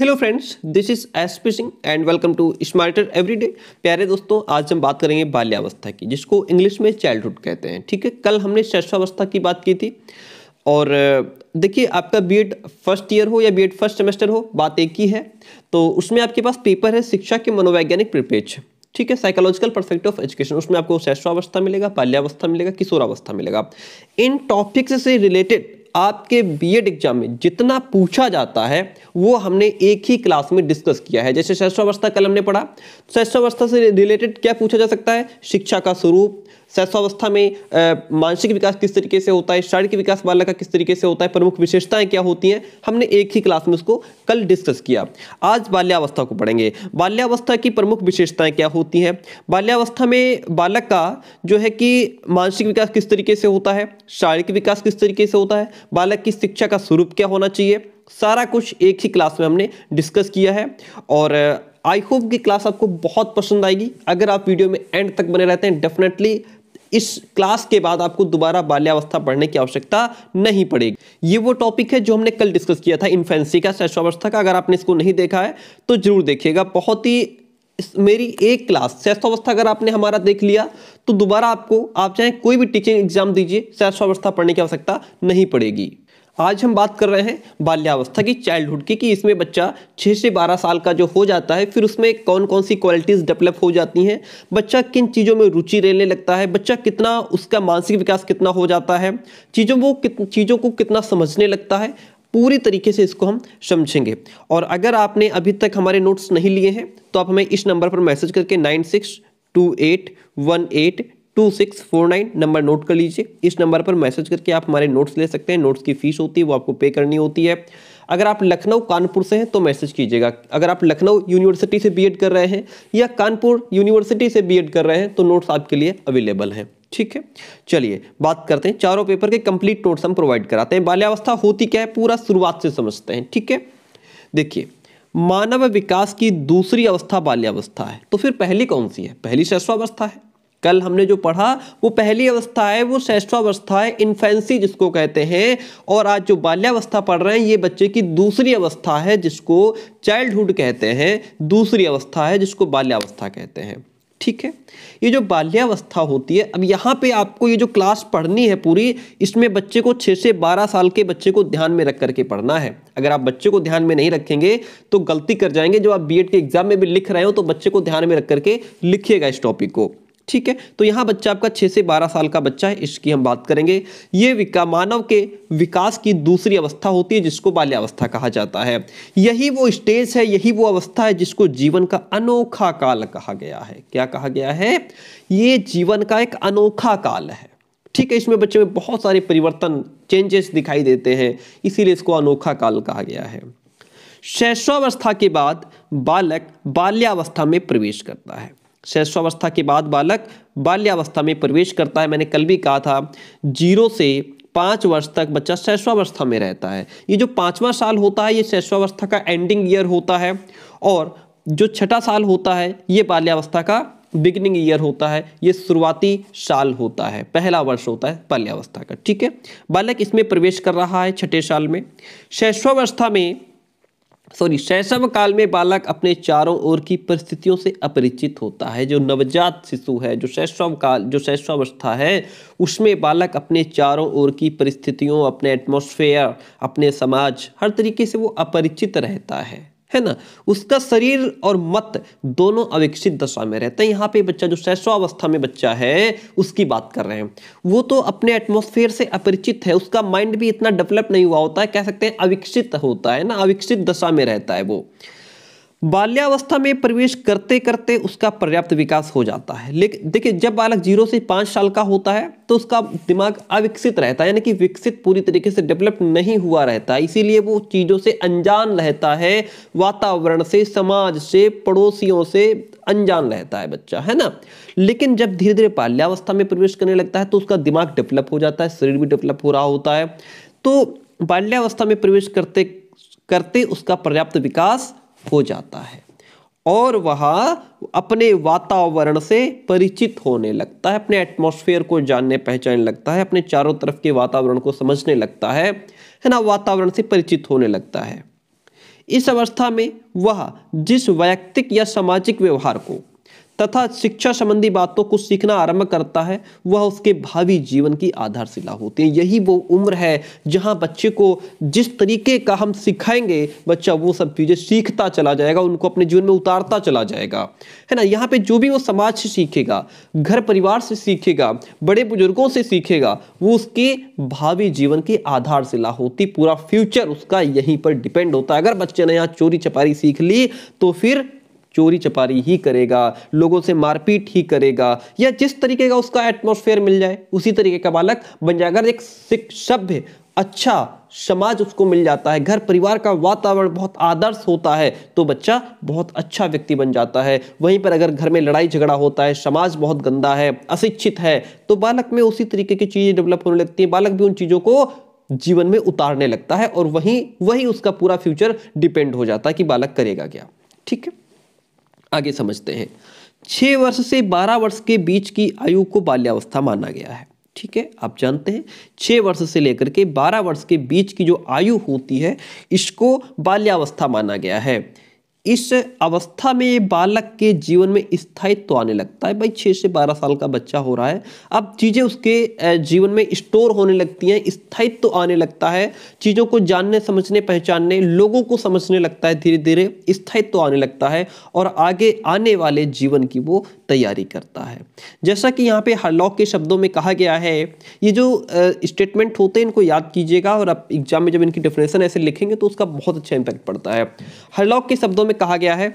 hello friends this is SP Singh and welcome to smarter everyday प्यारे दोस्तों आज हम बात करेंगे बाल्यावस्था की जिसको इंग्लिश में चाइल्डहुड कहते हैं ठीक है कल हमने शैशवावस्था की बात की थी और देखिए आपका बीएड फर्स्ट ईयर हो या बीएड फर्स्ट सेमेस्टर हो बात एक ही है तो उसमें आपके पास पेपर है शिक्षा के मनोवैज्ञानिक परिपेक्ष ठीक है साइकोलॉजिकल परफेक्ट ऑफ एजुकेशन उसमें आपको शैशवावस्था मिलेगा बाल्यावस्था मिलेगा किशोरावस्था मिलेगा इन टॉपिक्स से रिलेटेड आपके बीएड एग्जाम में जितना पूछा जाता है वो हमने एक ही क्लास में डिस्कस किया है जैसे शैशवावस्था कल हमने पढ़ा तो शैशवावस्था से रिलेटेड क्या पूछा जा सकता है शिक्षा का स्वरूप शैशवावस्था में मानसिक विकास किस तरीके से होता है शारीरिक विकास बालक का किस तरीके से होता है प्रमुख विशेषताएं क्या होती हैं हमने एक ही क्लास में उसको कल डिस्कस किया आज बाल्यावस्था को पढ़ेंगे बाल्यावस्था की प्रमुख विशेषताएं क्या होती हैं बाल्यावस्था में बालक का जो है कि मानसिक विकास किस तरीके से होता है शारीरिक विकास किस तरीके से होता है बालक की शिक्षा का स्वरूप क्या होना चाहिए सारा कुछ एक ही क्लास में हमने डिस्कस किया है और आई होप की क्लास आपको बहुत पसंद आएगी अगर आप वीडियो में एंड तक बने रहते हैं डेफिनेटली इस क्लास के बाद आपको दोबारा बाल्यावस्था पढ़ने की आवश्यकता नहीं पड़ेगी ये वो टॉपिक है जो हमने कल डिस्कस किया था इन्फेंसी का शैशवावस्था का अगर आपने इसको नहीं देखा है तो जरूर देखिएगा बहुत ही मेरी एक क्लास शैशवावस्था अगर आपने हमारा देख लिया तो दोबारा आपको आप चाहे कोई भी टीचिंग एग्जाम दीजिए शैशवावस्था पढ़ने की आवश्यकता नहीं पड़ेगी आज हम बात कर रहे हैं बाल्यावस्था की चाइल्डहुड की कि इसमें बच्चा छः से बारह साल का जो हो जाता है फिर उसमें कौन कौन सी क्वालिटीज़ डेवलप हो जाती हैं बच्चा किन चीज़ों में रुचि लेने लगता है बच्चा कितना उसका मानसिक विकास कितना हो जाता है चीज़ों वो चीज़ों को कितना समझने लगता है पूरी तरीके से इसको हम समझेंगे और अगर आपने अभी तक हमारे नोट्स नहीं लिए हैं तो आप हमें इस नंबर पर मैसेज करके nine six two eight one eight two six four nine number note कर लीजिए इस नंबर पर मैसेज करके आप हमारे नोट्स ले सकते हैं नोट्स की फ़ीस होती है वो आपको पे करनी होती है अगर आप लखनऊ कानपुर से हैं तो मैसेज कीजिएगा अगर आप लखनऊ यूनिवर्सिटी से बीएड कर रहे हैं या कानपुर यूनिवर्सिटी से बीएड कर रहे हैं तो नोट्स आपके लिए अवेलेबल हैं ठीक है चलिए बात करते हैं चारों पेपर के कंप्लीट नोट्स हम प्रोवाइड कराते हैं बाल्यावस्था होती क्या है पूरा शुरुआत से समझते हैं ठीक है देखिए मानव विकास की दूसरी अवस्था बाल्यावस्था है तो फिर पहली कौन सी है पहली शैश्वावस्था है कल हमने जो पढ़ा वो पहली अवस्था है वो श्रेष्ठावस्था है इन्फेंसी जिसको कहते हैं और आज जो बाल्यावस्था पढ़ रहे हैं ये बच्चे की दूसरी अवस्था है जिसको चाइल्डहुड कहते हैं दूसरी अवस्था है जिसको बाल्यावस्था कहते हैं ठीक है ये जो बाल्यावस्था होती है अब यहाँ पे आपको ये जो क्लास पढ़नी है पूरी इसमें बच्चे को छः से बारह साल के बच्चे को ध्यान में रख करके पढ़ना है अगर आप बच्चे को ध्यान में नहीं रखेंगे तो गलती कर जाएंगे जो आप बीएड के एग्जाम में भी लिख रहे हो तो बच्चे को ध्यान में रख करके लिखिएगा इस टॉपिक को ठीक है तो यहाँ बच्चा आपका छः से बारह साल का बच्चा है इसकी हम बात करेंगे ये विका मानव के विकास की दूसरी अवस्था होती है जिसको बाल्यावस्था कहा जाता है यही वो स्टेज है यही वो अवस्था है जिसको जीवन का अनोखा काल कहा गया है क्या कहा गया है ये जीवन का एक अनोखा काल है ठीक है इसमें बच्चे में बहुत सारे परिवर्तन चेंजेस दिखाई देते हैं इसीलिए इसको अनोखा काल कहा गया है शैशवावस्था के बाद बालक बाल्यावस्था में प्रवेश करता है शैशवावस्था के बाद बालक बाल्यावस्था में प्रवेश करता है मैंने कल भी कहा था जीरो से पाँच वर्ष तक बच्चा शैशवावस्था में रहता है ये जो पाँचवा साल होता है ये शैशवावस्था का एंडिंग ईयर होता है और जो छठा साल होता है ये बाल्यावस्था का बिगनिंग ईयर होता है ये शुरुआती साल होता है पहला वर्ष होता है बाल्यावस्था का ठीक है बालक इसमें प्रवेश कर रहा है छठे साल में शैशवावस्था में सॉरी शैशव काल में बालक अपने चारों ओर की परिस्थितियों से अपरिचित होता है जो नवजात शिशु है जो शैशव काल जो शैशवावस्था है उसमें बालक अपने चारों ओर की परिस्थितियों अपने एटमॉस्फेयर अपने समाज हर तरीके से वो अपरिचित रहता है है ना उसका शरीर और मत दोनों अविकसित दशा में रहते हैं यहाँ पे बच्चा जो शैशवावस्था में बच्चा है उसकी बात कर रहे हैं वो तो अपने एटमोसफेयर से अपरिचित है उसका माइंड भी इतना डेवलप नहीं हुआ होता है कह सकते हैं अविकसित होता है ना अविकसित दशा में रहता है वो बाल्यावस्था में प्रवेश करते करते उसका पर्याप्त विकास हो जाता है लेकिन देखिए जब बालक जीरो से पाँच साल का होता है तो उसका दिमाग अविकसित रहता है यानी कि विकसित पूरी तरीके से डेवलप नहीं हुआ रहता है इसीलिए वो चीज़ों से अनजान रहता है वातावरण से समाज से पड़ोसियों से अनजान रहता है बच्चा है ना लेकिन जब धीरे धीरे बाल्यावस्था में प्रवेश करने लगता है तो उसका दिमाग डेवलप हो जाता है शरीर भी डेवलप हो रहा होता है तो बाल्यावस्था में प्रवेश करते करते उसका पर्याप्त विकास हो जाता है और वह अपने वातावरण से परिचित होने लगता है अपने एटमॉस्फेयर को जानने पहचानने लगता है अपने चारों तरफ के वातावरण को समझने लगता है है ना वातावरण से परिचित होने लगता है इस अवस्था में वह जिस वैयक्तिक या सामाजिक व्यवहार को तथा शिक्षा संबंधी बातों को सीखना आरंभ करता है वह उसके भावी जीवन की आधारशिला होती है यही वो उम्र है जहाँ बच्चे को जिस तरीके का हम सिखाएंगे बच्चा वो सब चीज़ें सीखता चला जाएगा उनको अपने जीवन में उतारता चला जाएगा है ना यहाँ पे जो भी वो समाज से सीखेगा घर परिवार से सीखेगा बड़े बुजुर्गों से सीखेगा वो उसके भावी जीवन की आधारशिला होती पूरा फ्यूचर उसका यहीं पर डिपेंड होता है अगर बच्चे ने यहाँ चोरी चपारी सीख ली तो फिर चोरी चपारी ही करेगा लोगों से मारपीट ही करेगा या जिस तरीके का उसका एटमोसफेयर मिल जाए उसी तरीके का बालक बन जाएगा अगर एक सभ्य अच्छा समाज उसको मिल जाता है घर परिवार का वातावरण बहुत आदर्श होता है तो बच्चा बहुत अच्छा व्यक्ति बन जाता है वहीं पर अगर घर में लड़ाई झगड़ा होता है समाज बहुत गंदा है अशिक्षित है तो बालक में उसी तरीके की चीज़ें डेवलप होने लगती हैं बालक भी उन चीज़ों को जीवन में उतारने लगता है और वहीं वही उसका पूरा फ्यूचर डिपेंड हो जाता है कि बालक करेगा क्या ठीक है आगे समझते हैं छः वर्ष से बारह वर्ष के बीच की आयु को बाल्यावस्था माना गया है ठीक है आप जानते हैं छः वर्ष से लेकर के बारह वर्ष के बीच की जो आयु होती है इसको बाल्यावस्था माना गया है इस अवस्था में बालक के जीवन में स्थायित्व तो आने लगता है भाई छः से बारह साल का बच्चा हो रहा है अब चीज़ें उसके जीवन में स्टोर होने लगती हैं स्थायित्व तो आने लगता है चीज़ों को जानने समझने पहचानने लोगों को समझने लगता है धीरे धीरे स्थायित्व तो आने लगता है और आगे आने वाले जीवन की वो तैयारी करता है जैसा कि यहाँ पे हरलॉक के शब्दों में कहा गया है ये जो स्टेटमेंट होते हैं इनको याद कीजिएगा और आप एग्जाम में जब इनकी डेफिनेशन ऐसे लिखेंगे तो उसका बहुत अच्छा इम्पैक्ट पड़ता है हरलॉक के शब्दों में कहा गया है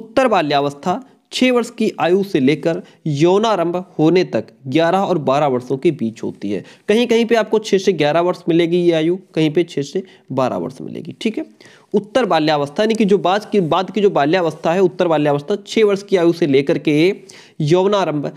उत्तर बाल्यावस्था छः वर्ष की आयु से लेकर यौनारंभ होने तक 11 और 12 वर्षों के बीच होती है कहीं कहीं पे आपको 6 से 11 वर्ष मिलेगी ये आयु कहीं पे 6 से 12 वर्ष मिलेगी ठीक है उत्तर बाल्यावस्था यानी कि जो बाद की बाद की जो बाल्यावस्था है उत्तर बाल्यावस्था 6 वर्ष की आयु से लेकर के यौनारंभ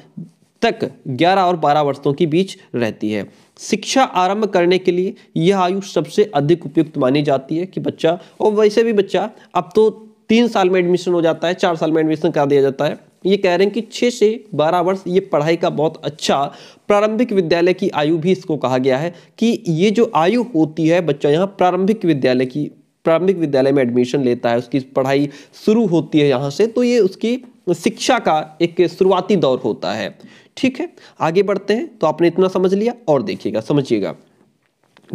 तक ग्यारह और बारह वर्षों के बीच रहती है शिक्षा आरंभ करने के लिए यह आयु सबसे अधिक उपयुक्त मानी जाती है कि बच्चा और वैसे भी बच्चा अब तो तीन साल में एडमिशन हो जाता है चार साल में एडमिशन करा दिया जाता है ये कह रहे हैं कि छः से बारह वर्ष ये पढ़ाई का बहुत अच्छा प्रारंभिक विद्यालय की आयु भी इसको कहा गया है कि ये जो आयु होती है बच्चा यहाँ प्रारंभिक विद्यालय की प्रारंभिक विद्यालय में एडमिशन लेता है उसकी पढ़ाई शुरू होती है यहाँ से तो ये उसकी शिक्षा का एक शुरुआती दौर होता है ठीक है आगे बढ़ते हैं तो आपने इतना समझ लिया और देखिएगा समझिएगा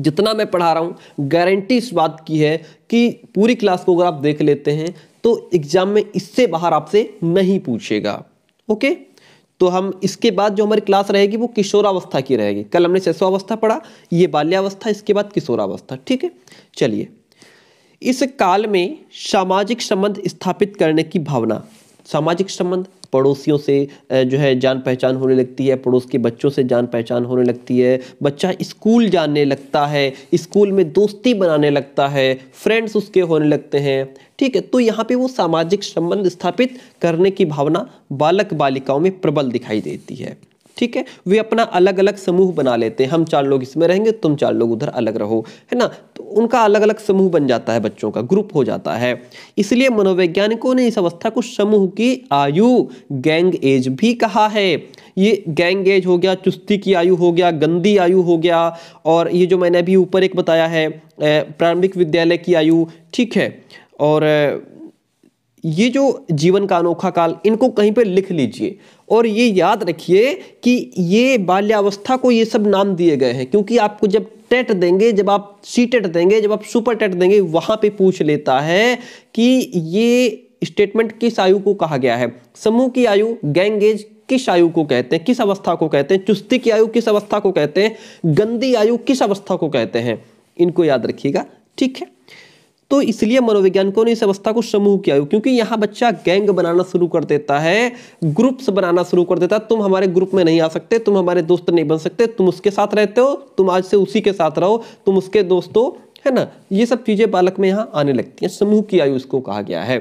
जितना मैं पढ़ा रहा हूँ गारंटी इस बात की है कि पूरी क्लास को अगर आप देख लेते हैं तो एग्ज़ाम में इससे बाहर आपसे नहीं पूछेगा ओके तो हम इसके बाद जो हमारी क्लास रहेगी वो किशोरावस्था की रहेगी कल हमने शैशवावस्था पढ़ा ये बाल्यावस्था इसके बाद किशोरावस्था ठीक है चलिए इस काल में सामाजिक संबंध स्थापित करने की भावना सामाजिक संबंध पड़ोसियों से जो है जान पहचान होने लगती है पड़ोस के बच्चों से जान पहचान होने लगती है बच्चा स्कूल जाने लगता है स्कूल में दोस्ती बनाने लगता है फ्रेंड्स उसके होने लगते हैं ठीक है तो यहाँ पे वो सामाजिक संबंध स्थापित करने की भावना बालक बालिकाओं में प्रबल दिखाई देती है ठीक है वे अपना अलग अलग समूह बना लेते हैं हम चार लोग इसमें रहेंगे तुम चार लोग उधर अलग रहो है ना तो उनका अलग अलग समूह बन जाता है बच्चों का ग्रुप हो जाता है इसलिए मनोवैज्ञानिकों ने इस अवस्था को समूह की आयु गैंग एज भी कहा है ये गैंग एज हो गया चुस्ती की आयु हो गया गंदी आयु हो गया और ये जो मैंने अभी ऊपर एक बताया है प्रारंभिक विद्यालय की आयु ठीक है और ये जो जीवन का अनोखा काल इनको कहीं पे लिख लीजिए और ये याद रखिए कि ये बाल्यावस्था को ये सब नाम दिए गए हैं क्योंकि आपको जब टेट देंगे जब आप सी टेट देंगे जब आप सुपर टेट देंगे वहां पे पूछ लेता है कि ये स्टेटमेंट किस आयु को कहा गया है समूह की आयु गैंगेज किस आयु को कहते हैं किस अवस्था को कहते हैं चुस्ती की आयु किस अवस्था को कहते हैं गंदी आयु किस अवस्था को कहते हैं इनको याद रखिएगा ठीक है तो इसलिए मनोवैज्ञानिकों ने इस अवस्था को समूह किया क्योंकि यहाँ बच्चा गैंग बनाना शुरू कर देता है ग्रुप्स बनाना शुरू कर देता है तुम हमारे ग्रुप में नहीं आ सकते तुम हमारे दोस्त नहीं बन सकते तुम उसके साथ रहते हो तुम आज से उसी के साथ रहो तुम उसके दोस्तों है ना ये सब चीज़ें बालक में यहाँ आने लगती है समूह की आयु इसको कहा गया है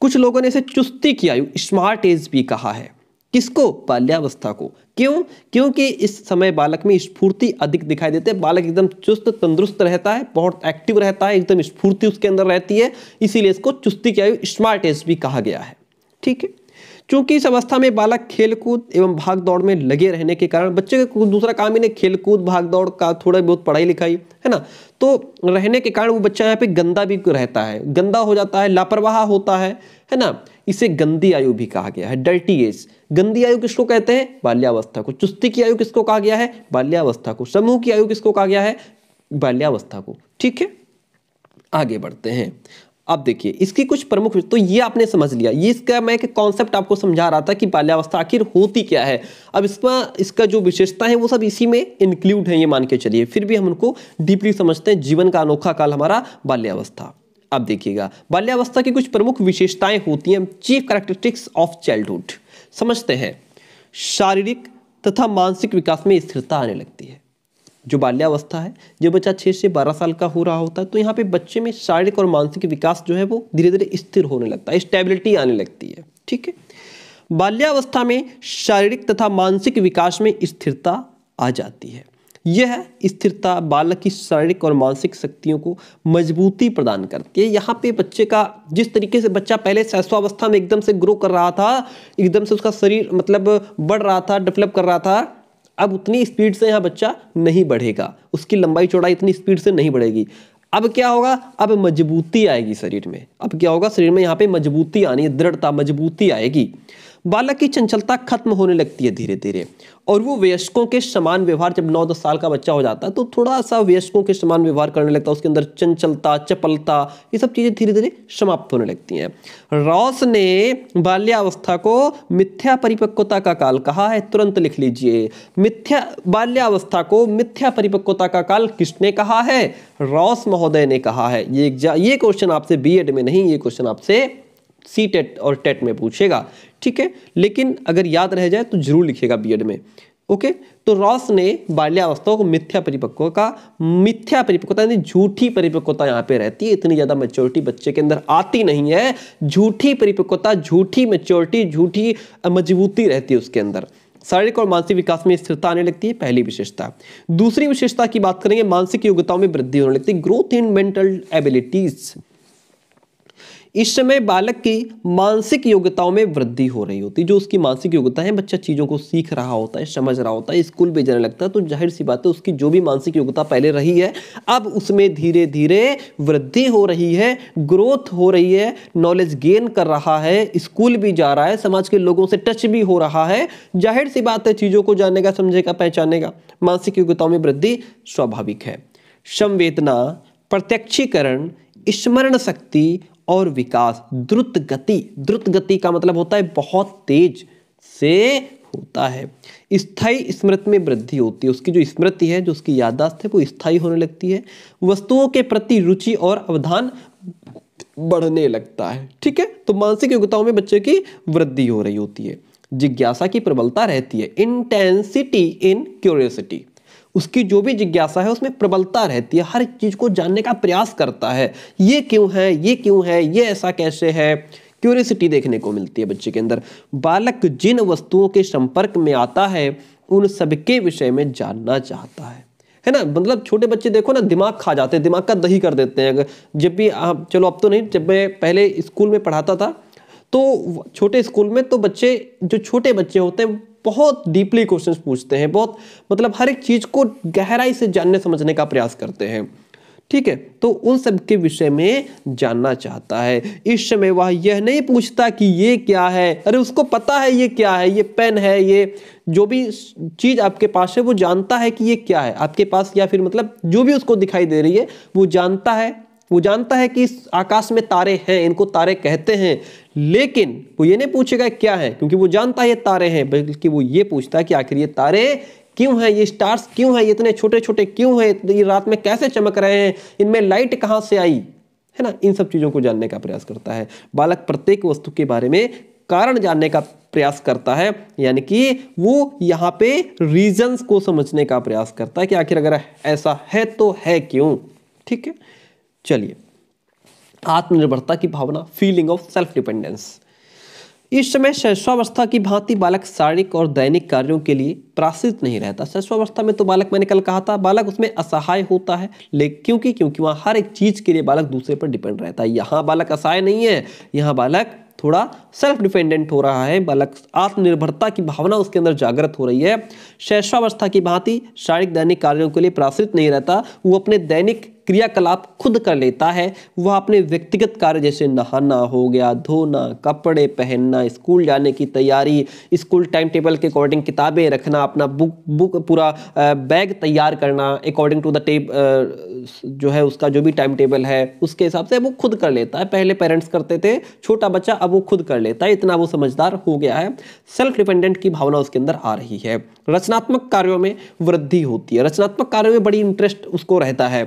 कुछ लोगों ने इसे चुस्ती की आयु स्मार्ट एज भी कहा है किसको बाल्यावस्था को क्यों क्योंकि इस समय बालक में स्फूर्ति अधिक दिखाई देते हैं बालक एकदम चुस्त तंदुरुस्त रहता है बहुत एक्टिव रहता है एकदम स्फूर्ति उसके अंदर रहती है इसीलिए इसको चुस्ती आयु स्मार्ट एज भी कहा गया है ठीक है चूंकि इस अवस्था में बालक खेलकूद एवं भाग दौड़ में लगे रहने के कारण बच्चे का दूसरा काम ही नहीं खेलकूद भाग दौड़ का थोड़ा बहुत पढ़ाई लिखाई है ना तो रहने के कारण वो बच्चा यहाँ पे गंदा भी रहता है गंदा हो जाता है लापरवाह होता है है ना इसे गंदी आयु भी कहा गया है डल्टी एज गंदी आयु किसको कहते हैं बाल्यावस्था को चुस्ती की आयु किसको कहा गया है बाल्यावस्था को समूह की आयु किसको कहा गया है बाल्यावस्था को ठीक है आगे बढ़ते हैं अब देखिए इसकी कुछ प्रमुख तो ये आपने समझ लिया ये इसका मैं एक कॉन्सेप्ट आपको समझा रहा था कि बाल्यावस्था आखिर होती क्या है अब इसमें इसका जो विशेषता है वो सब इसी में इंक्लूड है ये मान के चलिए फिर भी हम उनको डीपली समझते हैं जीवन का अनोखा काल हमारा बाल्यावस्था अब देखिएगा बाल्यावस्था की कुछ प्रमुख विशेषताएं होती हैं चीफ करेक्टरिस्टिक्स ऑफ चाइल्डहुड समझते हैं शारीरिक तथा मानसिक विकास में स्थिरता आने लगती है जो बाल्यावस्था है जब बच्चा छः से बारह साल का हो रहा होता है तो यहाँ पे बच्चे में शारीरिक और मानसिक विकास जो है वो धीरे धीरे स्थिर होने लगता है स्टेबिलिटी आने लगती है ठीक है बाल्यावस्था में शारीरिक तथा मानसिक विकास में स्थिरता आ जाती है यह स्थिरता बालक की शारीरिक और मानसिक शक्तियों को मजबूती प्रदान करती है यहाँ पे बच्चे का जिस तरीके से बच्चा पहले शैशवावस्था में एकदम से ग्रो कर रहा था एकदम से उसका शरीर मतलब बढ़ रहा था डेवलप कर रहा था अब उतनी स्पीड से यहाँ बच्चा नहीं बढ़ेगा उसकी लंबाई चौड़ाई इतनी स्पीड से नहीं बढ़ेगी अब क्या होगा अब मजबूती आएगी शरीर में अब क्या होगा शरीर में यहाँ पे मजबूती आनी दृढ़ता मजबूती आएगी बालक की चंचलता खत्म होने लगती है धीरे धीरे और वो वयस्कों के समान व्यवहार जब नौ दस साल का बच्चा हो जाता है तो थोड़ा सा वयस्कों के समान व्यवहार करने लगता है उसके अंदर चंचलता चपलता ये सब चीज़ें धीरे धीरे समाप्त होने लगती हैं रॉस ने बाल्यावस्था को मिथ्या परिपक्वता का काल कहा है तुरंत लिख लीजिए मिथ्या बाल्यावस्था को मिथ्या परिपक्वता का काल किसने कहा है रॉस महोदय ने कहा है ये ये क्वेश्चन आपसे बी में नहीं ये क्वेश्चन आपसे सी टेट और टेट में पूछेगा ठीक है लेकिन अगर याद रह जाए तो जरूर लिखेगा बी में ओके तो रॉस ने बाल्यावस्था को मिथ्या परिपक्व का मिथ्या परिपक्वता यानी झूठी परिपक्वता यहाँ पे रहती है इतनी ज़्यादा मेच्योरिटी बच्चे के अंदर आती नहीं है झूठी परिपक्वता झूठी मेच्योरिटी झूठी मजबूती रहती है उसके अंदर शारीरिक और मानसिक विकास में स्थिरता आने लगती है पहली विशेषता दूसरी विशेषता की बात करेंगे मानसिक योग्यताओं में वृद्धि होने लगती है ग्रोथ इन मेंटल एबिलिटीज़ इस समय बालक की मानसिक योग्यताओं में वृद्धि हो रही होती है जो उसकी मानसिक योग्यता है बच्चा चीज़ों को सीख रहा होता है समझ रहा होता है स्कूल भी जाने लगता है तो जाहिर सी बात है उसकी जो भी मानसिक योग्यता पहले रही है अब उसमें धीरे धीरे वृद्धि हो रही है ग्रोथ हो रही है नॉलेज गेन कर रहा है स्कूल भी जा रहा है समाज के लोगों से टच भी हो रहा है जाहिर सी बात है चीज़ों को जानने का समझेगा पहचाने का मानसिक योग्यताओं में वृद्धि स्वाभाविक है संवेदना प्रत्यक्षीकरण स्मरण शक्ति और विकास द्रुत गति द्रुत गति का मतलब होता है बहुत तेज से होता है स्थायी स्मृति में वृद्धि होती है उसकी जो स्मृति है जो उसकी यादाश्त है वो स्थायी होने लगती है वस्तुओं के प्रति रुचि और अवधान बढ़ने लगता है ठीक है तो मानसिक योग्यताओं में बच्चे की वृद्धि हो रही होती है जिज्ञासा की प्रबलता रहती है इंटेंसिटी इन क्यूरियोसिटी उसकी जो भी जिज्ञासा है उसमें प्रबलता रहती है हर चीज़ को जानने का प्रयास करता है ये क्यों है ये क्यों है ये ऐसा कैसे है क्यूरियसिटी देखने को मिलती है बच्चे के अंदर बालक जिन वस्तुओं के संपर्क में आता है उन सबके विषय में जानना चाहता है है ना मतलब छोटे बच्चे देखो ना दिमाग खा जाते हैं दिमाग का दही कर देते हैं अगर जब भी आप चलो अब तो नहीं जब मैं पहले स्कूल में पढ़ाता था तो छोटे स्कूल में तो बच्चे जो छोटे बच्चे होते हैं बहुत डीपली क्वेश्चन पूछते हैं बहुत मतलब हर एक चीज़ को गहराई से जानने समझने का प्रयास करते हैं ठीक है तो उन सब के विषय में जानना चाहता है इस समय वह यह नहीं पूछता कि ये क्या है अरे उसको पता है ये क्या है ये पेन है ये जो भी चीज़ आपके पास है वो जानता है कि ये क्या है आपके पास या फिर मतलब जो भी उसको दिखाई दे रही है वो जानता है वो जानता है कि आकाश में तारे हैं इनको तारे कहते हैं लेकिन वो ये नहीं पूछेगा क्या है क्योंकि वो जानता है ये तारे हैं बल्कि वो ये पूछता है कि आखिर ये तारे क्यों हैं ये स्टार्स क्यों हैं इतने छोटे छोटे क्यों हैं ये रात में कैसे चमक रहे हैं इनमें लाइट कहाँ से आई है ना इन सब चीज़ों को जानने का प्रयास करता है बालक प्रत्येक वस्तु के बारे में कारण जानने का प्रयास करता है यानी कि वो यहाँ पे रीजंस को समझने का प्रयास करता है कि आखिर अगर ऐसा है तो है क्यों ठीक है चलिए आत्मनिर्भरता की भावना फीलिंग ऑफ सेल्फ डिपेंडेंस इस समय शैशवावस्था की भांति बालक शारीरिक और दैनिक कार्यों के लिए प्रासित नहीं रहता शैशवावस्था में तो बालक मैंने कल कहा था बालक उसमें असहाय होता है लेकिन क्योंकि क्योंकि वहाँ हर एक चीज़ के लिए बालक दूसरे पर डिपेंड रहता है यहाँ बालक असहाय नहीं है यहाँ बालक थोड़ा सेल्फ डिपेंडेंट हो रहा है बालक आत्मनिर्भरता की भावना उसके अंदर जागृत हो रही है शैशवावस्था की भांति शारीरिक दैनिक कार्यों के लिए प्रासित नहीं रहता वो अपने दैनिक क्रियाकलाप खुद कर लेता है वह अपने व्यक्तिगत कार्य जैसे नहाना हो गया धोना कपड़े पहनना स्कूल जाने की तैयारी स्कूल टाइम टेबल के अकॉर्डिंग किताबें रखना अपना बुक बुक पूरा बैग तैयार करना अकॉर्डिंग टू द टेब जो है उसका जो भी टाइम टेबल है उसके हिसाब से वो खुद कर लेता है पहले पेरेंट्स करते थे छोटा बच्चा अब वो खुद कर लेता है इतना वो समझदार हो गया है सेल्फ डिपेंडेंट की भावना उसके अंदर आ रही है रचनात्मक कार्यों में वृद्धि होती है रचनात्मक कार्यों में बड़ी इंटरेस्ट उसको रहता है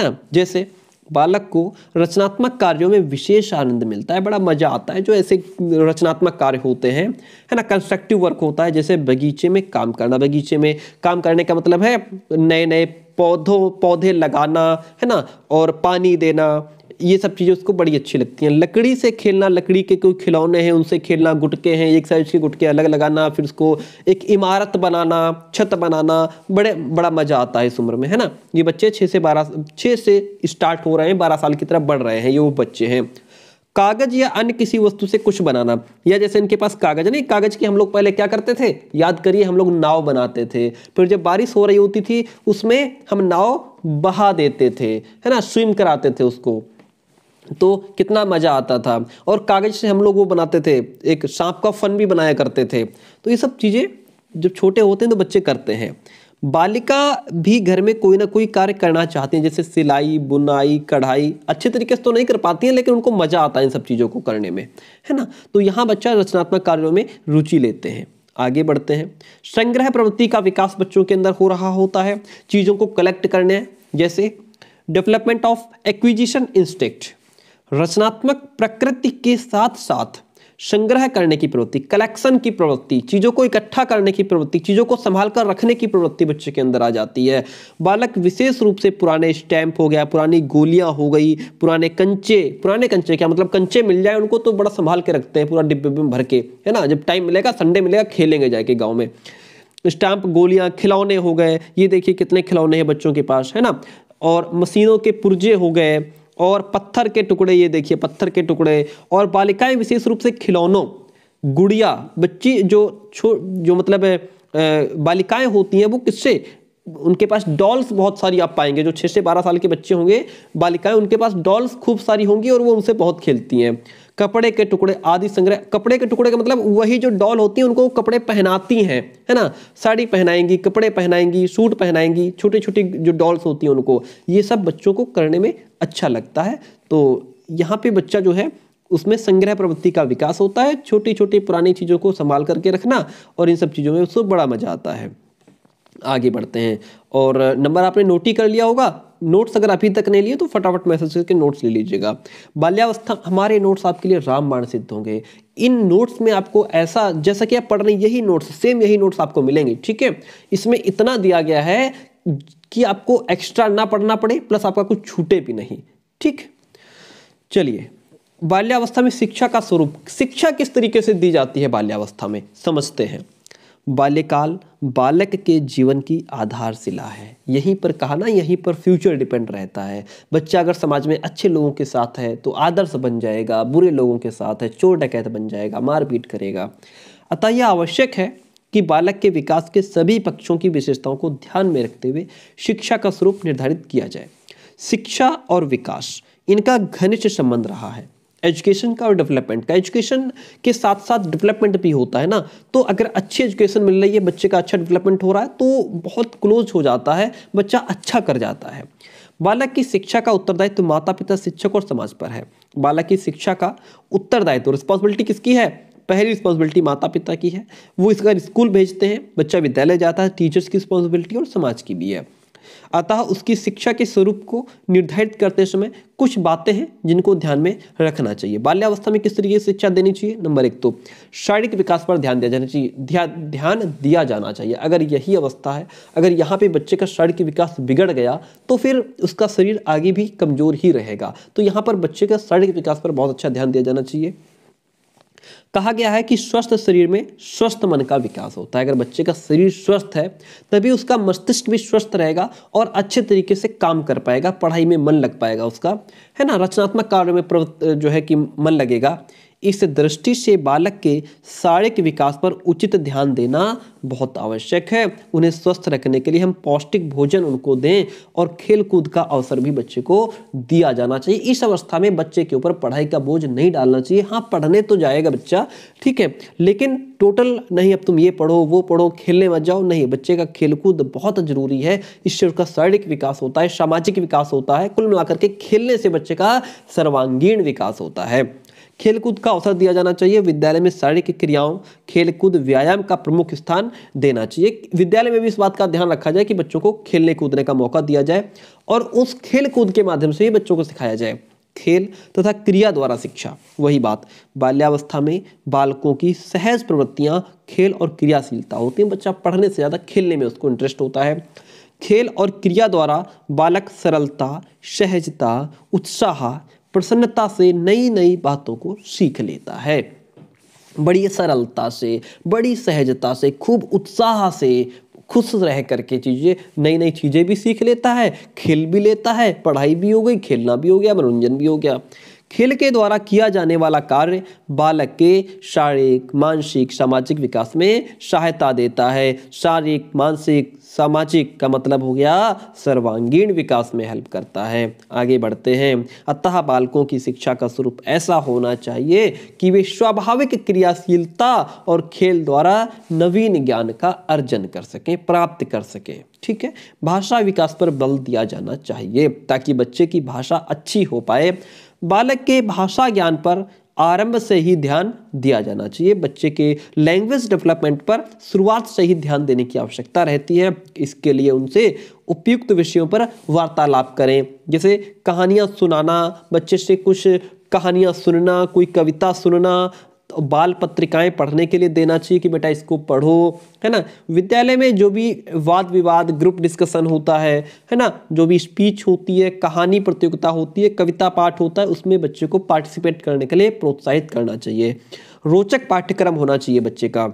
है ना जैसे बालक को रचनात्मक कार्यों में विशेष आनंद मिलता है बड़ा मज़ा आता है जो ऐसे रचनात्मक कार्य होते हैं है ना कंस्ट्रक्टिव वर्क होता है जैसे बगीचे में काम करना बगीचे में काम करने का मतलब है नए नए पौधों पौधे लगाना है ना और पानी देना ये सब चीज़ें उसको बड़ी अच्छी लगती हैं लकड़ी से खेलना लकड़ी के कोई खिलौने हैं उनसे खेलना गुटके हैं एक साइज के गुटके अलग लगाना फिर उसको एक इमारत बनाना छत बनाना बड़े बड़ा मज़ा आता है इस उम्र में है ना ये बच्चे छः से बारह छः से स्टार्ट हो रहे हैं बारह साल की तरफ बढ़ रहे हैं ये वो बच्चे हैं कागज या अन्य किसी वस्तु से कुछ बनाना या जैसे इनके पास कागज नहीं कागज की हम लोग पहले क्या करते थे याद करिए हम लोग नाव बनाते थे फिर जब बारिश हो रही होती थी उसमें हम नाव बहा देते थे है ना स्विम कराते थे उसको तो कितना मज़ा आता था और कागज़ से हम लोग वो बनाते थे एक सांप का फन भी बनाया करते थे तो ये सब चीज़ें जब छोटे होते हैं तो बच्चे करते हैं बालिका भी घर में कोई ना कोई कार्य करना चाहती हैं जैसे सिलाई बुनाई कढ़ाई अच्छे तरीके से तो नहीं कर पाती हैं लेकिन उनको मज़ा आता है इन सब चीज़ों को करने में है ना तो यहाँ बच्चा रचनात्मक कार्यों में रुचि लेते हैं आगे बढ़ते हैं संग्रह प्रवृत्ति का विकास बच्चों के अंदर हो रहा होता है चीज़ों को कलेक्ट करने जैसे डेवलपमेंट ऑफ एक्विजिशन इंस्टेक्ट रचनात्मक प्रकृति के साथ साथ संग्रह करने की प्रवृत्ति कलेक्शन की प्रवृत्ति चीज़ों को इकट्ठा करने की प्रवृत्ति चीज़ों को संभाल कर रखने की प्रवृत्ति बच्चे के अंदर आ जाती है बालक विशेष रूप से पुराने स्टैंप हो गया पुरानी गोलियां हो गई पुराने कंचे पुराने कंचे क्या मतलब कंचे मिल जाए उनको तो बड़ा संभाल के रखते हैं पूरा डिब्बे में भर के है ना जब टाइम मिलेगा संडे मिलेगा खेलेंगे जाके गाँव में स्टैंप गोलियां खिलौने हो गए ये देखिए कितने खिलौने हैं बच्चों के पास है ना और मशीनों के पुर्जे हो गए और पत्थर के टुकड़े ये देखिए पत्थर के टुकड़े और बालिकाएं विशेष रूप से खिलौनों गुड़िया बच्ची जो छो जो मतलब बालिकाएं होती हैं वो किससे उनके पास डॉल्स बहुत सारी आप पाएंगे जो छः से बारह साल के बच्चे होंगे बालिकाएं उनके पास डॉल्स खूब सारी होंगी और वो उनसे बहुत खेलती हैं कपड़े के टुकड़े आदि संग्रह कपड़े के टुकड़े का मतलब वही जो डॉल होती है उनको कपड़े पहनाती हैं है ना साड़ी पहनाएंगी कपड़े पहनाएंगी सूट पहनाएंगी छोटी छोटी जो डॉल्स होती हैं उनको ये सब बच्चों को करने में अच्छा लगता है तो यहाँ पे बच्चा जो है उसमें संग्रह प्रवृत्ति का विकास होता है छोटी छोटी पुरानी चीज़ों को संभाल करके रखना और इन सब चीज़ों में उसको बड़ा मजा आता है आगे बढ़ते हैं और नंबर आपने नोट ही कर लिया होगा नोट्स अगर अभी तक नहीं लिए तो फटाफट मैसेज करके नोट्स ले लीजिएगा बाल्यावस्था हमारे नोट्स आपके लिए रामबाण सिद्ध होंगे इन नोट्स में आपको ऐसा जैसा कि आप पढ़ रहे हैं यही नोट्स सेम यही नोट्स आपको मिलेंगे ठीक है इसमें इतना दिया गया है कि आपको एक्स्ट्रा ना पढ़ना पड़े प्लस आपका कुछ छूटे भी नहीं ठीक चलिए बाल्यावस्था में शिक्षा का स्वरूप शिक्षा किस तरीके से दी जाती है बाल्यावस्था में समझते हैं बाल्यकाल बालक के जीवन की आधारशिला है यहीं पर कहा ना यहीं पर फ्यूचर डिपेंड रहता है बच्चा अगर समाज में अच्छे लोगों के साथ है तो आदर्श बन जाएगा बुरे लोगों के साथ है चोर डकैत बन जाएगा मारपीट करेगा अतः यह आवश्यक है कि बालक के विकास के सभी पक्षों की विशेषताओं को ध्यान में रखते हुए शिक्षा का स्वरूप निर्धारित किया जाए शिक्षा और विकास इनका घनिष्ठ संबंध रहा है एजुकेशन का और डेवलपमेंट का एजुकेशन के साथ साथ डेवलपमेंट भी होता है ना तो अगर अच्छी एजुकेशन मिल रही है बच्चे का अच्छा डेवलपमेंट हो रहा है तो बहुत क्लोज हो जाता है बच्चा अच्छा कर जाता है बालक की शिक्षा का उत्तरदायित्व माता पिता शिक्षक और समाज पर है बालक की शिक्षा का उत्तरदायित्व रिस्पॉन्सिबिलिटी किसकी है पहली रिस्पॉन्सिबिलिटी माता पिता की है वो इसका स्कूल भेजते हैं बच्चा विद्यालय जाता है टीचर्स की रिस्पॉन्सिबिलिटी और समाज की भी है अतः उसकी शिक्षा के स्वरूप को निर्धारित करते समय कुछ बातें हैं जिनको ध्यान में रखना चाहिए बाल्यावस्था में किस तरीके से शिक्षा देनी चाहिए नंबर एक तो शारीरिक विकास पर ध्यान दिया जाना चाहिए ध्या, ध्यान दिया जाना चाहिए अगर यही अवस्था है अगर यहाँ पे बच्चे का शारीरिक विकास बिगड़ गया तो फिर उसका शरीर आगे भी कमज़ोर ही रहेगा तो यहाँ पर बच्चे का शारीरिक विकास पर बहुत अच्छा ध्यान दिया जाना चाहिए कहा गया है कि स्वस्थ शरीर में स्वस्थ मन का विकास होता है अगर बच्चे का शरीर स्वस्थ है तभी उसका मस्तिष्क भी स्वस्थ रहेगा और अच्छे तरीके से काम कर पाएगा पढ़ाई में मन लग पाएगा उसका है ना रचनात्मक कार्य में जो है कि मन लगेगा इस दृष्टि से बालक के शारीरिक विकास पर उचित ध्यान देना बहुत आवश्यक है उन्हें स्वस्थ रखने के लिए हम पौष्टिक भोजन उनको दें और खेल कूद का अवसर भी बच्चे को दिया जाना चाहिए इस अवस्था में बच्चे के ऊपर पढ़ाई का बोझ नहीं डालना चाहिए हाँ पढ़ने तो जाएगा बच्चा ठीक है लेकिन टोटल नहीं अब तुम ये पढ़ो वो पढ़ो खेलने मत जाओ नहीं बच्चे का खेलकूद बहुत ज़रूरी है इससे उसका शारीरिक विकास होता है सामाजिक विकास होता है कुल मिलाकर के खेलने से बच्चे का सर्वांगीण विकास होता है खेलकूद का अवसर दिया जाना चाहिए विद्यालय में शारीरिक क्रियाओं खेलकूद व्यायाम का प्रमुख स्थान देना चाहिए विद्यालय में भी इस बात का ध्यान रखा जाए कि बच्चों को खेलने कूदने का मौका दिया जाए और उस खेल कूद के माध्यम से ही बच्चों को सिखाया जाए खेल तथा क्रिया द्वारा शिक्षा वही बात बाल्यावस्था में बालकों की सहज प्रवृत्तियाँ खेल और क्रियाशीलता होती हैं बच्चा पढ़ने से ज़्यादा खेलने में उसको इंटरेस्ट होता है खेल और क्रिया द्वारा बालक सरलता सहजता उत्साह प्रसन्नता से नई नई बातों को सीख लेता है बड़ी सरलता से बड़ी सहजता से खूब उत्साह से खुश रह करके चीज़ें नई नई चीज़ें भी सीख लेता है खेल भी लेता है पढ़ाई भी हो गई खेलना भी हो गया मनोरंजन भी हो गया खेल के द्वारा किया जाने वाला कार्य बालक के शारीरिक मानसिक सामाजिक विकास में सहायता देता है शारीरिक मानसिक सामाजिक का मतलब हो गया सर्वांगीण विकास में हेल्प करता है आगे बढ़ते हैं अतः बालकों की शिक्षा का स्वरूप ऐसा होना चाहिए कि वे स्वाभाविक क्रियाशीलता और खेल द्वारा नवीन ज्ञान का अर्जन कर सकें प्राप्त कर सकें ठीक है भाषा विकास पर बल दिया जाना चाहिए ताकि बच्चे की भाषा अच्छी हो पाए बालक के भाषा ज्ञान पर आरंभ से ही ध्यान दिया जाना चाहिए बच्चे के लैंग्वेज डेवलपमेंट पर शुरुआत से ही ध्यान देने की आवश्यकता रहती है इसके लिए उनसे उपयुक्त विषयों पर वार्तालाप करें जैसे कहानियाँ सुनाना बच्चे से कुछ कहानियाँ सुनना कोई कविता सुनना बाल पत्रिकाएं पढ़ने के लिए देना चाहिए कि बेटा इसको पढ़ो है ना विद्यालय में जो भी वाद विवाद ग्रुप डिस्कशन होता है है ना जो भी स्पीच होती है कहानी प्रतियोगिता होती है कविता पाठ होता है उसमें बच्चे को पार्टिसिपेट करने के लिए प्रोत्साहित करना चाहिए रोचक पाठ्यक्रम होना चाहिए बच्चे का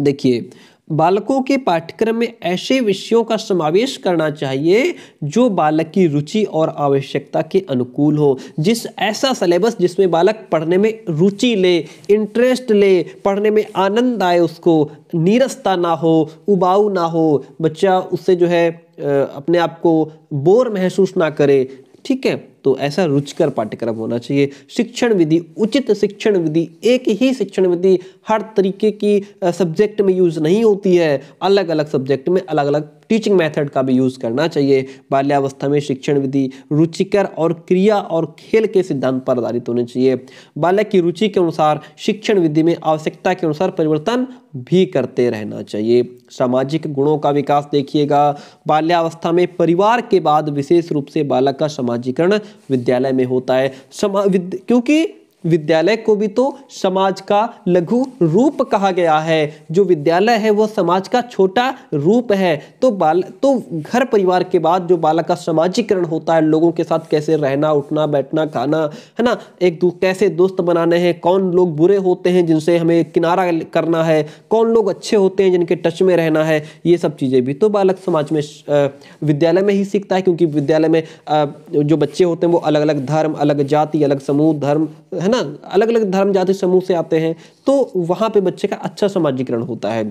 देखिए बालकों के पाठ्यक्रम में ऐसे विषयों का समावेश करना चाहिए जो बालक की रुचि और आवश्यकता के अनुकूल हो जिस ऐसा सिलेबस जिसमें बालक पढ़ने में रुचि ले इंटरेस्ट ले पढ़ने में आनंद आए उसको नीरसता ना हो उबाऊ ना हो बच्चा उससे जो है अपने आप को बोर महसूस ना करे ठीक है तो ऐसा रुचकर पाठ्यक्रम होना चाहिए शिक्षण विधि उचित शिक्षण विधि एक ही शिक्षण विधि हर तरीके की सब्जेक्ट में यूज़ नहीं होती है अलग अलग सब्जेक्ट में अलग अलग टीचिंग मेथड का भी यूज़ करना चाहिए बाल्यावस्था में शिक्षण विधि रुचिकर और क्रिया और खेल के सिद्धांत पर आधारित होने चाहिए बालक की रुचि के अनुसार शिक्षण विधि में आवश्यकता के अनुसार परिवर्तन भी करते रहना चाहिए सामाजिक गुणों का विकास देखिएगा बाल्यावस्था में परिवार के बाद विशेष रूप से बालक का समाजीकरण विद्यालय में होता है समा विद... क्योंकि विद्यालय को भी तो समाज का लघु रूप कहा गया है जो विद्यालय है वह समाज का छोटा रूप है तो बाल तो घर परिवार के बाद जो बालक का समाजीकरण होता है लोगों के साथ कैसे रहना उठना बैठना खाना है ना एक दो कैसे दोस्त बनाने हैं कौन लोग बुरे होते हैं जिनसे हमें किनारा करना है कौन लोग अच्छे होते हैं जिनके टच में रहना है ये सब चीज़ें भी तो बालक समाज में विद्यालय में ही सीखता है क्योंकि विद्यालय में जो बच्चे होते हैं वो अलग अलग धर्म अलग जाति अलग समूह धर्म है ना ना अलग अलग धर्म जाति समूह से आते हैं तो वहाँ पे बच्चे का अच्छा समाजीकरण होता है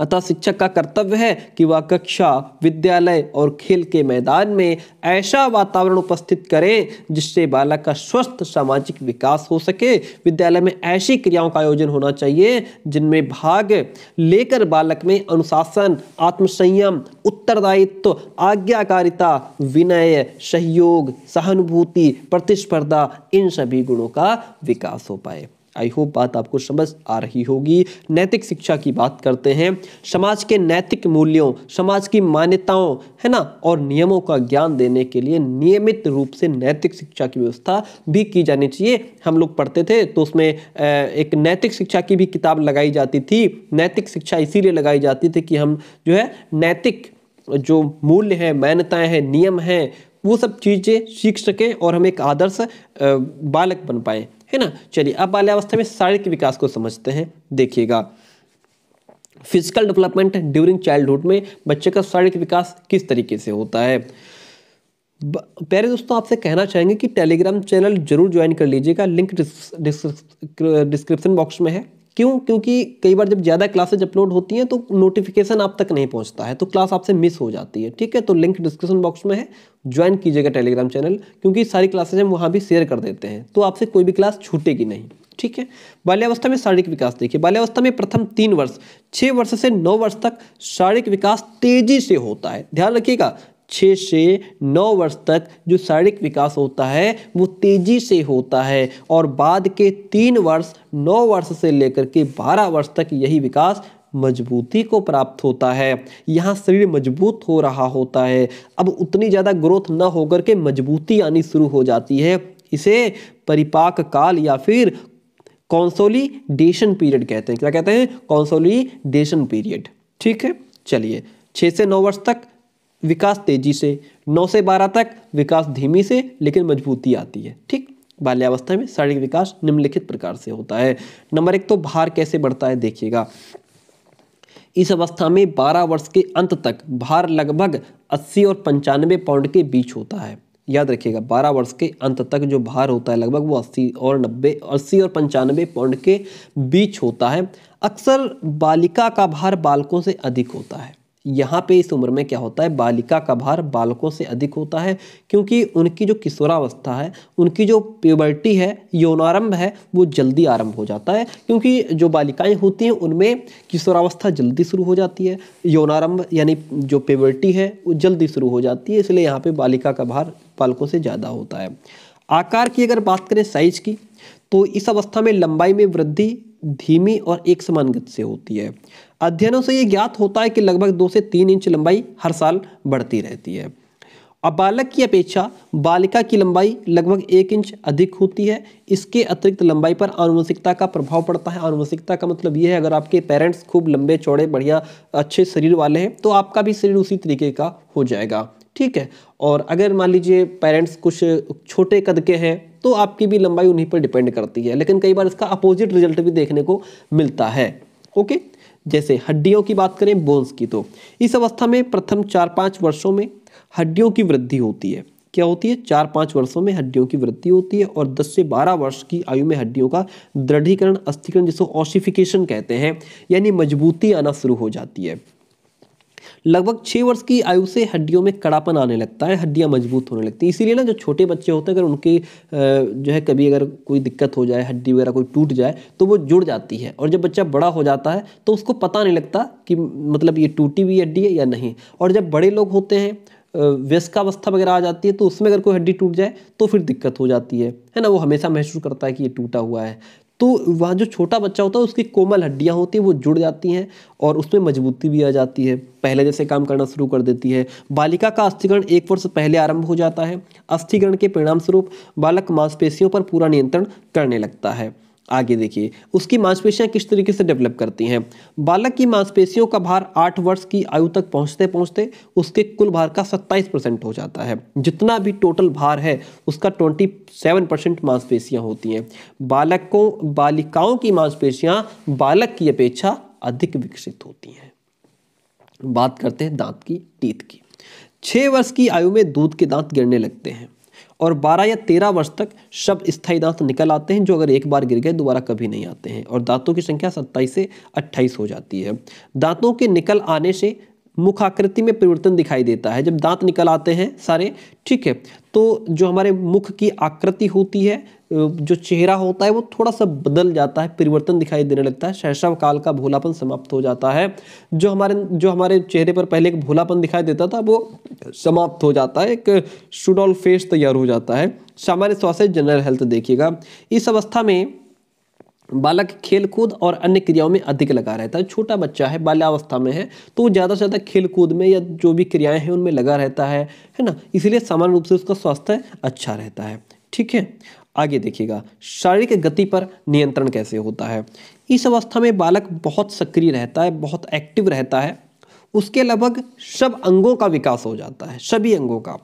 अतः शिक्षक का कर्तव्य है कि वह कक्षा विद्यालय और खेल के मैदान में ऐसा वातावरण उपस्थित करे जिससे बालक का स्वस्थ सामाजिक विकास हो सके विद्यालय में ऐसी क्रियाओं का आयोजन होना चाहिए जिनमें भाग लेकर बालक में अनुशासन आत्मसंयम उत्तरदायित्व आज्ञाकारिता विनय सहयोग सहानुभूति प्रतिस्पर्धा इन सभी गुणों का विकास हो पाए आई होप बात आपको समझ आ रही होगी नैतिक शिक्षा की बात करते हैं समाज के नैतिक मूल्यों समाज की मान्यताओं है ना और नियमों का ज्ञान देने के लिए नियमित रूप से नैतिक शिक्षा की व्यवस्था भी की जानी चाहिए हम लोग पढ़ते थे तो उसमें एक नैतिक शिक्षा की भी किताब लगाई जाती थी नैतिक शिक्षा इसीलिए लगाई जाती थी कि हम जो है नैतिक जो मूल्य है मान्यताएं हैं नियम हैं वो सब चीज़ें सीख सकें और हम एक आदर्श बालक बन पाए है ना चलिए अब बाल्यावस्था में शारीरिक विकास को समझते हैं देखिएगा फिजिकल डेवलपमेंट ड्यूरिंग चाइल्डहुड में बच्चे का शारीरिक विकास किस तरीके से होता है प्यारे दोस्तों आपसे कहना चाहेंगे कि टेलीग्राम चैनल जरूर ज्वाइन कर लीजिएगा लिंक डिस्क्रिप्शन बॉक्स में है क्यों क्योंकि कई बार जब ज़्यादा क्लासेज अपलोड होती हैं तो नोटिफिकेशन आप तक नहीं पहुंचता है तो क्लास आपसे मिस हो जाती है ठीक है तो लिंक डिस्क्रिप्शन बॉक्स में है ज्वाइन कीजिएगा टेलीग्राम चैनल क्योंकि सारी क्लासेज हम वहाँ भी शेयर कर देते हैं तो आपसे कोई भी क्लास छूटेगी नहीं ठीक है बाल्यावस्था में शारीरिक विकास देखिए बाल्यावस्था में प्रथम तीन वर्ष छः वर्ष से नौ वर्ष तक शारीरिक विकास तेजी से होता है ध्यान रखिएगा छः से नौ वर्ष तक जो शारीरिक विकास होता है वो तेज़ी से होता है और बाद के तीन वर्ष नौ वर्ष से लेकर के बारह वर्ष तक यही विकास मजबूती को प्राप्त होता है यहाँ शरीर मजबूत हो रहा होता है अब उतनी ज़्यादा ग्रोथ न होकर के मजबूती आनी शुरू हो जाती है इसे परिपाक काल या फिर कॉन्सोलीडेशन पीरियड कहते हैं क्या कहते हैं कॉन्सोलीडेशन पीरियड ठीक है चलिए छः से नौ वर्ष तक विकास तेजी से नौ से बारह तक विकास धीमी से लेकिन मजबूती आती है ठीक बाल्यावस्था में शारीरिक विकास निम्नलिखित प्रकार से होता है नंबर एक तो भार कैसे बढ़ता है देखिएगा इस अवस्था में 12 वर्ष के अंत तक भार लगभग 80 और पंचानवे पाउंड के बीच होता है याद रखिएगा 12 वर्ष के अंत तक जो भार होता है लगभग वो 80 और 90 अस्सी और पंचानवे पाउंड के बीच होता है अक्सर बालिका का भार बालकों से अधिक होता है यहाँ पे इस उम्र में क्या होता है बालिका का भार बालकों से अधिक होता है क्योंकि उनकी जो किशोरावस्था है उनकी जो प्यूबर्टी है यौनारंभ है वो जल्दी आरंभ हो जाता है क्योंकि जो बालिकाएं होती हैं उनमें किशोरावस्था जल्दी शुरू हो जाती है यौनारंभ यानी जो प्यूबर्टी है वो जल्दी शुरू हो जाती है इसलिए यहाँ पर बालिका का भार बालकों से ज़्यादा होता है आकार की अगर बात करें साइज की तो इस अवस्था में लंबाई में वृद्धि धीमी और एक समान गति से होती है अध्ययनों से ये ज्ञात होता है कि लगभग दो से तीन इंच लंबाई हर साल बढ़ती रहती है अब बालक की अपेक्षा बालिका की लंबाई लगभग एक इंच अधिक होती है इसके अतिरिक्त लंबाई पर आनुवंशिकता का प्रभाव पड़ता है आनुवंशिकता का मतलब ये है अगर आपके पेरेंट्स खूब लंबे चौड़े बढ़िया अच्छे शरीर वाले हैं तो आपका भी शरीर उसी तरीके का हो जाएगा ठीक है और अगर मान लीजिए पेरेंट्स कुछ छोटे कद के हैं तो आपकी भी लंबाई उन्हीं पर डिपेंड करती है लेकिन कई बार इसका अपोजिट रिजल्ट भी देखने को मिलता है ओके जैसे हड्डियों की बात करें बोन्स की तो इस अवस्था में प्रथम चार पाँच वर्षों में हड्डियों की वृद्धि होती है क्या होती है चार पाँच वर्षों में हड्डियों की वृद्धि होती है और 10 से 12 वर्ष की आयु में हड्डियों का दृढ़ीकरण अस्थिकरण जिसको ऑसिफिकेशन कहते हैं यानी मजबूती आना शुरू हो जाती है लगभग छः वर्ष की आयु से हड्डियों में कड़ापन आने लगता है हड्डियाँ मजबूत होने लगती हैं इसीलिए ना जो छोटे बच्चे होते हैं अगर उनके जो है कभी अगर कोई दिक्कत हो जाए हड्डी वगैरह कोई टूट जाए तो वो जुड़ जाती है और जब बच्चा बड़ा हो जाता है तो उसको पता नहीं लगता कि मतलब ये टूटी हुई हड्डी है या नहीं और जब बड़े लोग होते हैं व्यस्कावस्था वगैरह आ जाती है तो उसमें अगर कोई हड्डी टूट जाए तो फिर दिक्कत हो जाती है है ना वो हमेशा महसूस करता है कि ये टूटा हुआ है तो वह जो छोटा बच्चा होता है उसकी कोमल हड्डियाँ होती हैं वो जुड़ जाती हैं और उसमें मजबूती भी आ जाती है पहले जैसे काम करना शुरू कर देती है बालिका का अस्थिकरण एक वर्ष पहले आरंभ हो जाता है अस्थिकरण के परिणाम स्वरूप बालक मांसपेशियों पर पूरा नियंत्रण करने लगता है आगे देखिए उसकी मांसपेशियां किस तरीके से डेवलप करती हैं बालक की मांसपेशियों का भार आठ वर्ष की आयु तक पहुंचते पहुंचते उसके कुल भार का सत्ताईस परसेंट हो जाता है जितना भी टोटल भार है उसका ट्वेंटी सेवन परसेंट मांसपेशियाँ होती हैं बालकों बालिकाओं की मांसपेशियाँ बालक की अपेक्षा अधिक विकसित होती हैं बात करते हैं दांत की टीत की छः वर्ष की आयु में दूध के दांत गिरने लगते हैं और 12 या 13 वर्ष तक शब्द स्थायी दांत निकल आते हैं जो अगर एक बार गिर गए दोबारा कभी नहीं आते हैं और दांतों की संख्या 27 से 28 हो जाती है दांतों के निकल आने से मुख आकृति में परिवर्तन दिखाई देता है जब दांत निकल आते हैं सारे ठीक है तो जो हमारे मुख की आकृति होती है जो चेहरा होता है वो थोड़ा सा बदल जाता है परिवर्तन दिखाई देने लगता है शैशव काल का भोलापन समाप्त हो जाता है जो हमारे जो हमारे चेहरे पर पहले एक भोलापन दिखाई देता था वो समाप्त हो जाता है एक शुडॉल फेस तैयार हो जाता है सामान्य स्वास्थ्य जनरल हेल्थ देखिएगा इस अवस्था में बालक खेल कूद और अन्य क्रियाओं में अधिक लगा रहता है छोटा बच्चा है बाल्यावस्था में है तो वो ज़्यादा से ज़्यादा खेल कूद में या जो भी क्रियाएं हैं उनमें लगा रहता है है ना इसीलिए सामान्य रूप से उसका स्वास्थ्य अच्छा रहता है ठीक है आगे देखिएगा शारीरिक गति पर नियंत्रण कैसे होता है इस अवस्था में बालक बहुत सक्रिय रहता है बहुत एक्टिव रहता है उसके लगभग सब अंगों का विकास हो जाता है सभी अंगों का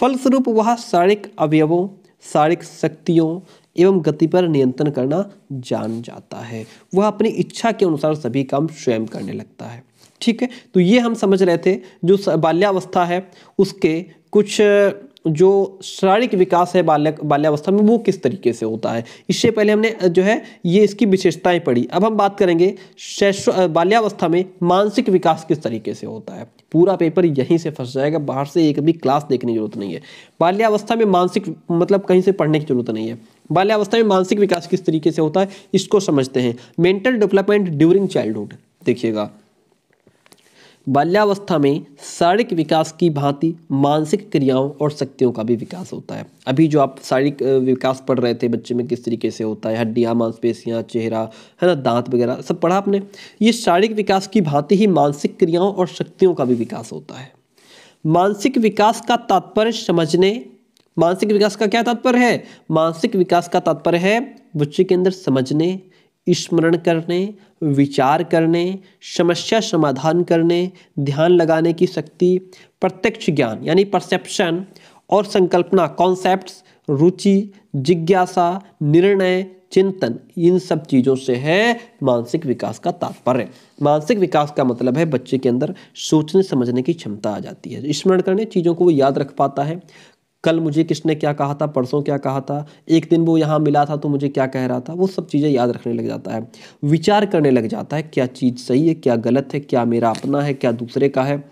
फलस्वरूप वह शारीरिक अवयवों शारीरिक शक्तियों एवं गति पर नियंत्रण करना जान जाता है वह अपनी इच्छा के अनुसार सभी काम स्वयं करने लगता है ठीक है तो ये हम समझ रहे थे जो बाल्यावस्था है उसके कुछ जो शारीरिक विकास है बाल्य बाल्यावस्था में वो किस तरीके से होता है इससे पहले हमने जो है ये इसकी विशेषताएं पढ़ी अब हम बात करेंगे शैशव बाल्यावस्था में मानसिक विकास किस तरीके से होता है पूरा पेपर यहीं से फंस जाएगा बाहर से एक भी क्लास देखने की जरूरत नहीं है बाल्यावस्था में मानसिक मतलब कहीं से पढ़ने की जरूरत नहीं है बाल्यावस्था में मानसिक विकास किस तरीके से होता है इसको समझते हैं मेंटल डेवलपमेंट ड्यूरिंग चाइल्डहुड देखिएगा बाल्यावस्था में शारीरिक विकास की भांति मानसिक क्रियाओं और शक्तियों का भी विकास होता है अभी जो आप शारीरिक विकास पढ़ रहे थे बच्चे में किस तरीके से होता है हड्डियाँ मांसपेशियाँ चेहरा है ना दांत वगैरह सब पढ़ा आपने ये शारीरिक विकास की भांति ही मानसिक क्रियाओं और शक्तियों का भी विकास होता है मानसिक विकास का तात्पर्य समझने मानसिक विकास का क्या तात्पर्य है मानसिक विकास का तात्पर्य है बच्चे के अंदर समझने स्मरण करने विचार करने समस्या समाधान करने ध्यान लगाने की शक्ति प्रत्यक्ष ज्ञान यानी परसेप्शन और संकल्पना कॉन्सेप्ट्स रुचि जिज्ञासा निर्णय चिंतन इन सब चीज़ों से है मानसिक विकास का तात्पर्य मानसिक विकास का मतलब है बच्चे के अंदर सोचने समझने की क्षमता आ जाती है स्मरण करने चीज़ों को वो याद रख पाता है कल मुझे किसने क्या कहा था परसों क्या कहा था एक दिन वो यहाँ मिला था तो मुझे क्या कह रहा था वो सब चीज़ें याद रखने लग जाता है विचार करने लग जाता है क्या चीज़ सही है क्या गलत है क्या मेरा अपना है क्या दूसरे का है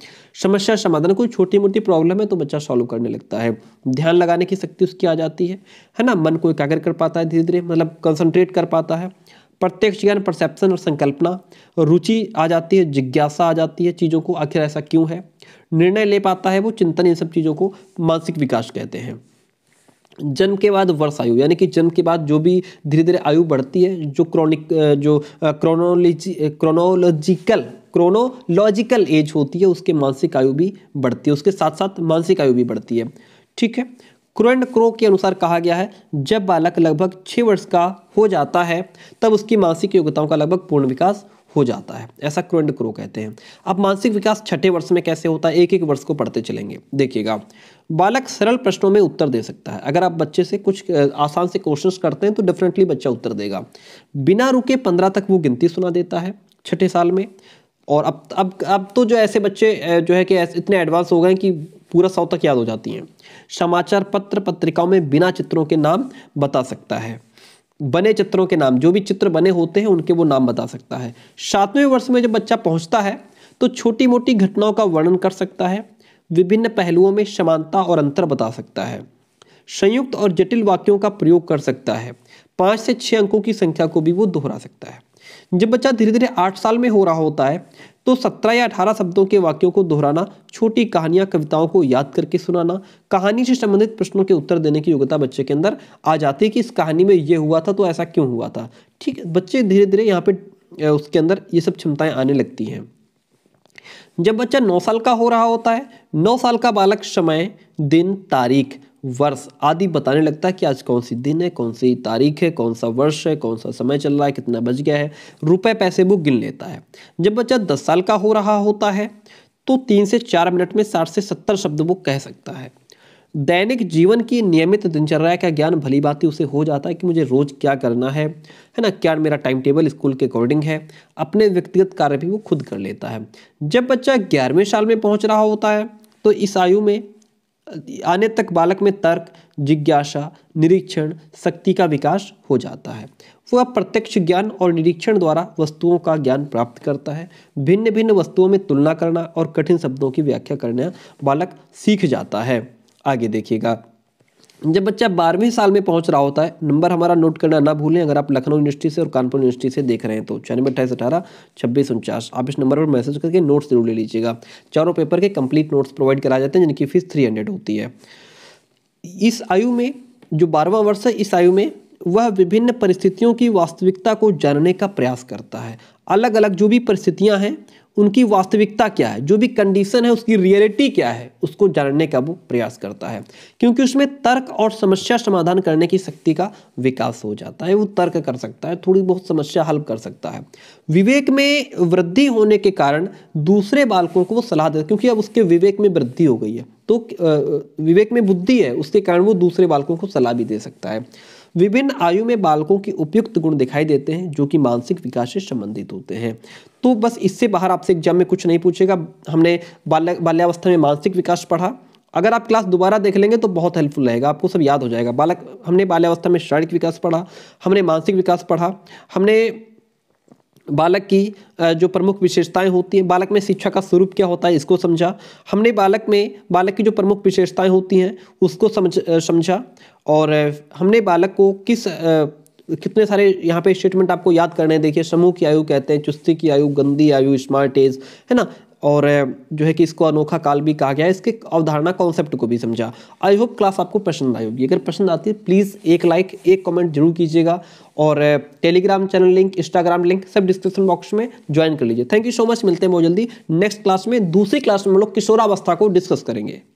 समस्या समाधान कोई छोटी मोटी प्रॉब्लम है तो बच्चा सॉल्व करने लगता है ध्यान लगाने की शक्ति उसकी आ जाती है है ना मन को एकाग्र कर पाता है धीरे धीरे मतलब कंसंट्रेट कर पाता है प्रत्यक्ष ज्ञान परसेप्शन और संकल्पना रुचि आ जाती है जिज्ञासा आ जाती है चीज़ों को आखिर ऐसा क्यों है निर्णय ले पाता है वो चिंतन इन सब चीज़ों को मानसिक विकास कहते हैं जन्म के बाद वर्ष आयु यानी कि जन्म के बाद जो भी धीरे धीरे आयु बढ़ती है जो क्रोनिक जो क्रोनोलॉजी क्रोनोलॉजिकल क्रोनोलॉजिकल एज होती है उसके मानसिक आयु भी बढ़ती है उसके साथ साथ मानसिक आयु भी बढ़ती है ठीक है क्रो एंड क्रो के अनुसार कहा गया है जब बालक लगभग छः वर्ष का हो जाता है तब उसकी मानसिक योग्यताओं का लगभग पूर्ण विकास हो जाता है ऐसा क्रो एंड क्रो कहते हैं अब मानसिक विकास छठे वर्ष में कैसे होता है एक एक वर्ष को पढ़ते चलेंगे देखिएगा बालक सरल प्रश्नों में उत्तर दे सकता है अगर आप बच्चे से कुछ आसान से क्वेश्चंस करते हैं तो डेफिनेटली बच्चा उत्तर देगा बिना रुके पंद्रह तक वो गिनती सुना देता है छठे साल में और अब अब अब तो जो ऐसे बच्चे जो है कि इतने एडवांस हो गए कि पूरा सौ तक याद हो जाती हैं समाचार पत्र पत्रिकाओं में बिना चित्रों के नाम बता सकता है बने चित्रों के नाम जो भी चित्र बने होते हैं उनके वो नाम बता सकता है सातवें वर्ष में जब बच्चा पहुंचता है तो छोटी मोटी घटनाओं का वर्णन कर सकता है विभिन्न पहलुओं में समानता और अंतर बता सकता है संयुक्त और जटिल वाक्यों का प्रयोग कर सकता है पाँच से छः अंकों की संख्या को भी वो दोहरा सकता है जब बच्चा धीरे धीरे आठ साल में हो रहा होता है तो 17 या 18 शब्दों के वाक्यों को दोहराना छोटी कहानियां कविताओं को याद करके सुनाना कहानी से संबंधित प्रश्नों के उत्तर देने की योग्यता बच्चे के अंदर आ जाती है कि इस कहानी में ये हुआ था तो ऐसा क्यों हुआ था ठीक है बच्चे धीरे धीरे यहाँ पे उसके अंदर ये सब क्षमताएं आने लगती हैं जब बच्चा नौ साल का हो रहा होता है नौ साल का बालक समय दिन तारीख वर्ष आदि बताने लगता है कि आज कौन सी दिन है कौन सी तारीख है कौन सा वर्ष है कौन सा समय चल रहा है कितना बज गया है रुपए पैसे वो गिन लेता है जब बच्चा दस साल का हो रहा होता है तो तीन से चार मिनट में साठ से सत्तर शब्द वो कह सकता है दैनिक जीवन की नियमित दिनचर्या का ज्ञान भली बात ही उसे हो जाता है कि मुझे रोज़ क्या करना है है ना क्या मेरा टाइम टेबल स्कूल के अकॉर्डिंग है अपने व्यक्तिगत कार्य भी वो खुद कर लेता है जब बच्चा ग्यारहवें साल में पहुंच रहा होता है तो इस आयु में आने तक बालक में तर्क जिज्ञासा निरीक्षण शक्ति का विकास हो जाता है वह प्रत्यक्ष ज्ञान और निरीक्षण द्वारा वस्तुओं का ज्ञान प्राप्त करता है भिन्न भिन्न वस्तुओं में तुलना करना और कठिन शब्दों की व्याख्या करना बालक सीख जाता है आगे देखिएगा जब बच्चा बारहवें साल में पहुंच रहा होता है नंबर हमारा नोट करना ना भूलें अगर आप लखनऊ यूनिवर्सिटी से और कानपुर यूनिवर्सिटी से देख रहे हैं तो छियानवे अट्ठाईस अठारह छब्बीस उनचास आप इस नंबर पर मैसेज करके नोट्स जरूर ले लीजिएगा चारों पेपर के कंप्लीट नोट्स प्रोवाइड कराए जाते हैं जिनकी फीस थ्री होती है इस आयु में जो बारहवा वर्ष है इस आयु में वह विभिन्न परिस्थितियों की वास्तविकता को जानने का प्रयास करता है अलग अलग जो भी परिस्थितियाँ हैं उनकी वास्तविकता क्या है जो भी कंडीशन है उसकी रियलिटी क्या है उसको जानने का वो प्रयास करता है क्योंकि उसमें तर्क और समस्या समाधान करने की शक्ति का विकास हो जाता है वो तर्क कर सकता है थोड़ी बहुत समस्या हल कर सकता है विवेक में वृद्धि होने के कारण दूसरे बालकों को वो सलाह देता क्योंकि अब उसके विवेक में वृद्धि हो गई है तो विवेक में बुद्धि है उसके कारण वो दूसरे बालकों को सलाह भी दे सकता है विभिन्न आयु में बालकों के उपयुक्त गुण दिखाई देते हैं जो कि मानसिक विकास से संबंधित होते हैं तो बस इससे बाहर आपसे एग्जाम में कुछ नहीं पूछेगा हमने बाल्य बाल्यावस्था में मानसिक विकास पढ़ा अगर आप क्लास दोबारा देख लेंगे तो बहुत हेल्पफुल रहेगा आपको सब याद हो जाएगा बालक हमने बाल्यावस्था में शारीरिक विकास पढ़ा हमने मानसिक विकास पढ़ा हमने बालक की जो प्रमुख विशेषताएं होती हैं बालक में शिक्षा का स्वरूप क्या होता है इसको समझा हमने बालक में बालक की जो प्रमुख विशेषताएं होती हैं उसको समझ समझा और हमने बालक को किस कितने सारे यहाँ पे स्टेटमेंट आपको याद करने हैं देखिए समूह की आयु कहते हैं चुस्ती की आयु गंदी आयु स्मार्ट एज है ना और जो है कि इसको अनोखा काल भी कहा गया है इसके अवधारणा कॉन्सेप्ट को भी समझा आई होप क्लास आपको पसंद आई होगी अगर पसंद आती है प्लीज़ एक लाइक एक कमेंट जरूर कीजिएगा और telegram channel link instagram link सब डिस्क्रिप्शन बॉक्स में ज्वाइन कर लीजिए थैंक यू सो मच मिलते हैं बहुत जल्दी नेक्स्ट क्लास में दूसरी क्लास में हम लोग किशोरावस्था को डिस्कस करेंगे